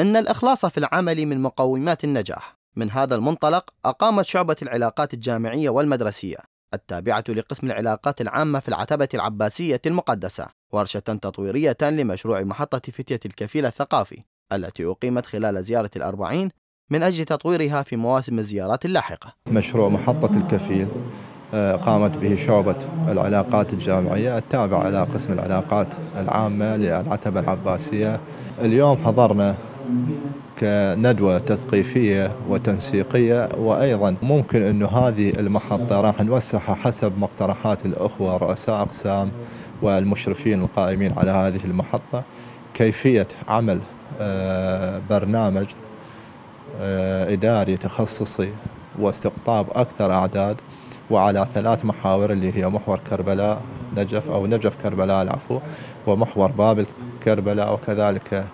أن الإخلاص في العمل من مقومات النجاح. من هذا المنطلق أقامت شعبة العلاقات الجامعية والمدرسية التابعة لقسم العلاقات العامة في العتبة العباسية المقدسة ورشة تطويرية لمشروع محطة فتية الكفيل الثقافي التي أقيمت خلال زيارة الأربعين من أجل تطويرها في مواسم الزيارات اللاحقة مشروع محطة الكفيل آه، قامت به شعبة العلاقات الجامعية التابعة لقسم قسم العلاقات العامة للعتبة العباسية اليوم حضرنا كندوة تثقيفية وتنسيقية وأيضا ممكن أنه هذه المحطة راح نوسعها حسب مقترحات الأخوة رؤساء أقسام والمشرفين القائمين على هذه المحطة كيفية عمل آه، برنامج آه، إداري تخصصي واستقطاب أكثر أعداد وعلى ثلاث محاور اللي هي محور كربلاء نجف أو نجف كربلاء العفو ومحور بابل كربلاء وكذلك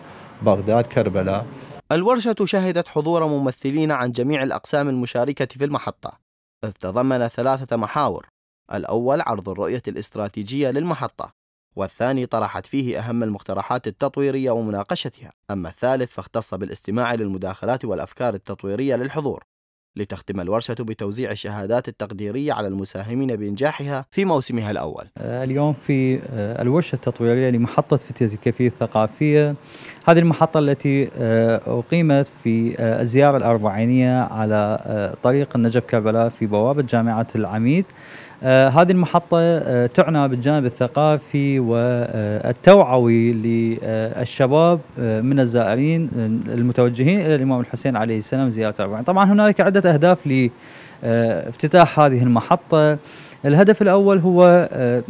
بغداد كربلاء الورشة شهدت حضور ممثلين عن جميع الأقسام المشاركة في المحطة إذ تضمن ثلاثة محاور الأول عرض الرؤية الاستراتيجية للمحطة والثاني طرحت فيه أهم المقترحات التطويرية ومناقشتها أما الثالث فاختص بالاستماع للمداخلات والأفكار التطويرية للحضور لتختم الورشة بتوزيع الشهادات التقديرية على المساهمين بإنجاحها في موسمها الأول آه، اليوم في آه، الورشة التطويرية لمحطة فتية الكيفية الثقافية هذه المحطة التي آه، أقيمت في الزيارة الأربعينية على طريق النجف كربلاء في بوابة جامعة العميد هذه المحطة تعنى بالجانب الثقافي والتوعوي للشباب من الزائرين المتوجهين إلى الإمام الحسين عليه السلام زيارة أربعين طبعا هنالك عدة عدة أهداف لافتتاح آه، هذه المحطة الهدف الأول هو آه،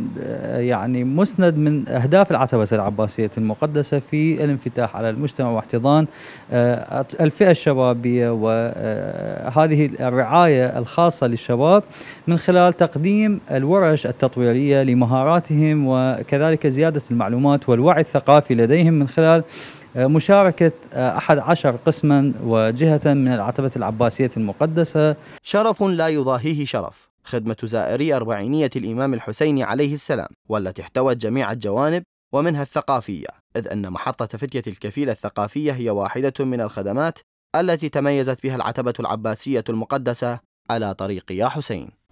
يعني مسند من أهداف العتبة العباسية المقدسة في الانفتاح على المجتمع واحتضان آه، الفئة الشبابية وهذه الرعاية الخاصة للشباب من خلال تقديم الورش التطويرية لمهاراتهم وكذلك زيادة المعلومات والوعي الثقافي لديهم من خلال آه، مشاركة آه، أحد عشر قسما وجهة من العتبة العباسية المقدسة شرف لا يضاهيه شرف خدمة زائري أربعينية الإمام الحسين عليه السلام والتي احتوت جميع الجوانب ومنها الثقافية إذ أن محطة فتية الكفيلة الثقافية هي واحدة من الخدمات التي تميزت بها العتبة العباسية المقدسة على طريق يا حسين